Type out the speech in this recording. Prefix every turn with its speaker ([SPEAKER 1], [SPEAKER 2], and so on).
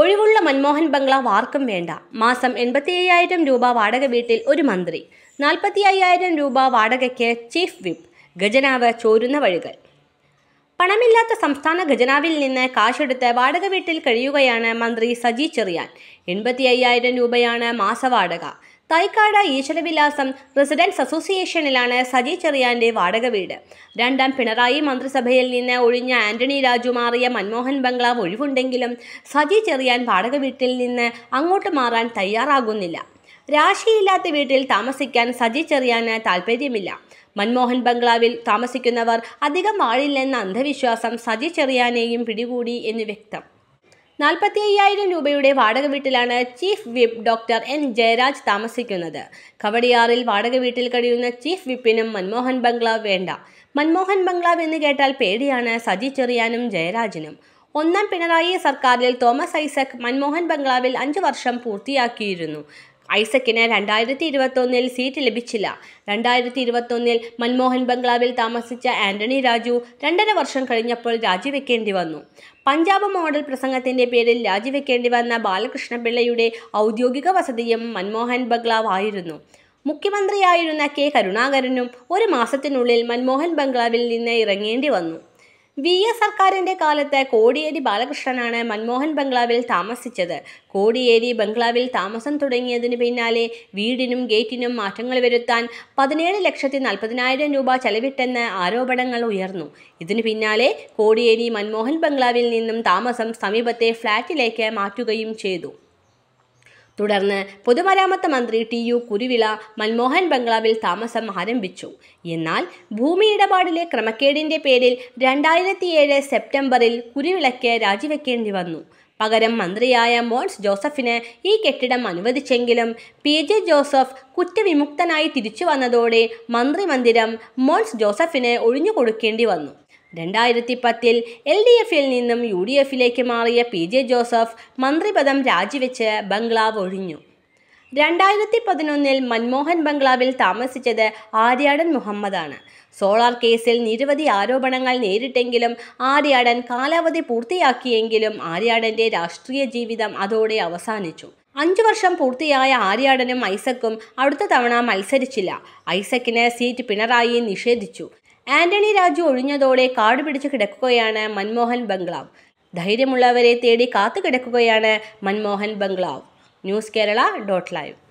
[SPEAKER 1] ഒഴിവുള്ള മൻമോഹൻ ബംഗ്ലാവ് ആർക്കും വേണ്ട മാസം എൺപത്തി അയ്യായിരം രൂപ വാടക വീട്ടിൽ ഒരു മന്ത്രി നാൽപ്പത്തി അയ്യായിരം രൂപ വാടകയ്ക്ക് ചീഫ് വിപ്പ് ഖജനാവ് ചോരുന്ന വഴികൾ പണമില്ലാത്ത സംസ്ഥാന ഖജനാവിൽ നിന്ന് കാശെടുത്ത് വാടക വീട്ടിൽ കഴിയുകയാണ് മന്ത്രി സജി ചെറിയാൻ എൺപത്തി അയ്യായിരം രൂപയാണ് മാസവാടക തൈക്കാട് ഈശ്വരവിലാസം റെസിഡൻസ് അസോസിയേഷനിലാണ് സജി ചെറിയാന്റെ വാടക വീട് രണ്ടാം പിണറായി മന്ത്രിസഭയിൽ നിന്ന് ഒഴിഞ്ഞ ആന്റണി രാജു മാറിയ മൻമോഹൻ ബംഗ്ലാവ് ഒഴിവുണ്ടെങ്കിലും സജി ചെറിയാൻ വാടക വീട്ടിൽ നിന്ന് അങ്ങോട്ട് മാറാൻ തയ്യാറാകുന്നില്ല രാശിയില്ലാത്ത വീട്ടിൽ താമസിക്കാൻ സജി ചെറിയാന് താല്പര്യമില്ല മൻമോഹൻ ബംഗ്ലാവിൽ താമസിക്കുന്നവർ അധികം വാഴില്ലെന്ന അന്ധവിശ്വാസം സജി ചെറിയാനെയും പിടികൂടി എന്ന് വ്യക്തം നാൽപ്പത്തി അയ്യായിരം രൂപയുടെ വാടക വീട്ടിലാണ് chief whip doctor N Jayaraj താമസിക്കുന്നത് കവടിയാറിൽ വാടക വീട്ടിൽ കഴിയുന്ന ചീഫ് വിപ്പിനും മൻമോഹൻ ബംഗ്ലാവ് വേണ്ട മൻമോഹൻ ബംഗ്ലാവ് എന്ന് കേട്ടാൽ പേടിയാണ് സജി ചെറിയാനും ജയരാജിനും ഒന്നാം പിണറായി സർക്കാരിൽ തോമസ് ഐസക് മൻമോഹൻ ബംഗ്ലാവിൽ അഞ്ചു വർഷം പൂർത്തിയാക്കിയിരുന്നു ഐസക്കിന് രണ്ടായിരത്തി ഇരുപത്തൊന്നിൽ സീറ്റ് ലഭിച്ചില്ല രണ്ടായിരത്തി ഇരുപത്തൊന്നിൽ മൻമോഹൻ ബംഗ്ലാവിൽ താമസിച്ച ആന്റണി രാജു രണ്ടര വർഷം കഴിഞ്ഞപ്പോൾ രാജിവെക്കേണ്ടി വന്നു പഞ്ചാബ് മോഡൽ പ്രസംഗത്തിന്റെ പേരിൽ രാജിവെക്കേണ്ടി വന്ന ബാലകൃഷ്ണപിള്ളയുടെ ഔദ്യോഗിക വസതിയും മൻമോഹൻ ബംഗ്ലാവ് ആയിരുന്നു മുഖ്യമന്ത്രിയായിരുന്ന കെ കരുണാകരനും ഒരു മാസത്തിനുള്ളിൽ മൻമോഹൻ ബംഗ്ലാവിൽ നിന്ന് ഇറങ്ങേണ്ടി വന്നു വി എസ് സർക്കാരിൻ്റെ കാലത്ത് കോടിയേരി ബാലകൃഷ്ണനാണ് മൻമോഹൻ ബംഗ്ലാവിൽ താമസിച്ചത് കോടിയേരി ബംഗ്ലാവിൽ താമസം തുടങ്ങിയതിന് പിന്നാലെ വീടിനും ഗേറ്റിനും മാറ്റങ്ങൾ വരുത്താൻ പതിനേഴ് ലക്ഷത്തി നാൽപ്പതിനായിരം രൂപ ചെലവിട്ടെന്ന് ആരോപണങ്ങൾ ഉയർന്നു ഇതിന് പിന്നാലെ കോടിയേരി മൻമോഹൻ ബംഗ്ലാവിൽ നിന്നും താമസം സമീപത്തെ ഫ്ളാറ്റിലേക്ക് മാറ്റുകയും ചെയ്തു തുടർന്ന് പൊതുമരാമത്ത് മന്ത്രി ടി യു കുരുവിള മൻമോഹൻ ബംഗ്ലാവിൽ താമസം ആരംഭിച്ചു എന്നാൽ ഭൂമി ഇടപാടിലെ ക്രമക്കേടിന്റെ പേരിൽ ഏഴ് സെപ്റ്റംബറിൽ കുരുവിളയ്ക്ക് രാജിവെക്കേണ്ടി വന്നു പകരം മന്ത്രിയായ മോൺസ് ജോസഫിന് ഈ കെട്ടിടം അനുവദിച്ചെങ്കിലും പി ജെ ജോസഫ് കുറ്റവിമുക്തനായി തിരിച്ചു വന്നതോടെ മന്ത്രി മന്ദിരം മോൻസ് ജോസഫിന് ഒഴിഞ്ഞുകൊടുക്കേണ്ടി വന്നു രണ്ടായിരത്തി പത്തിൽ എൽ ഡി എഫിൽ നിന്നും യു ഡി എഫിലേക്ക് മാറിയ പി ജെ ജോസഫ് മന്ത്രിപദം രാജിവെച്ച് ബംഗ്ലാവ് ഒഴിഞ്ഞു രണ്ടായിരത്തി പതിനൊന്നിൽ മൻമോഹൻ ബംഗ്ലാവിൽ താമസിച്ചത് ആര്യാടൻ മുഹമ്മദാണ് സോളാർ കേസിൽ നിരവധി ആരോപണങ്ങൾ നേരിട്ടെങ്കിലും ആര്യാടൻ കാലാവധി പൂർത്തിയാക്കിയെങ്കിലും ആര്യാടൻ്റെ രാഷ്ട്രീയ ജീവിതം അതോടെ അവസാനിച്ചു അഞ്ചു വർഷം പൂർത്തിയായ ആര്യാടനും ഐസക്കും അടുത്ത തവണ മത്സരിച്ചില്ല ഐസക്കിന് സീറ്റ് പിണറായി നിഷേധിച്ചു ആന്റണി രാജു ഒഴിഞ്ഞതോടെ കാട് പിടിച്ചു കിടക്കുകയാണ് മൻമോഹൻ ബംഗ്ലാവ് ധൈര്യമുള്ളവരെ തേടി കാത്തു കിടക്കുകയാണ് Manmohan bungalow news Kerala dot live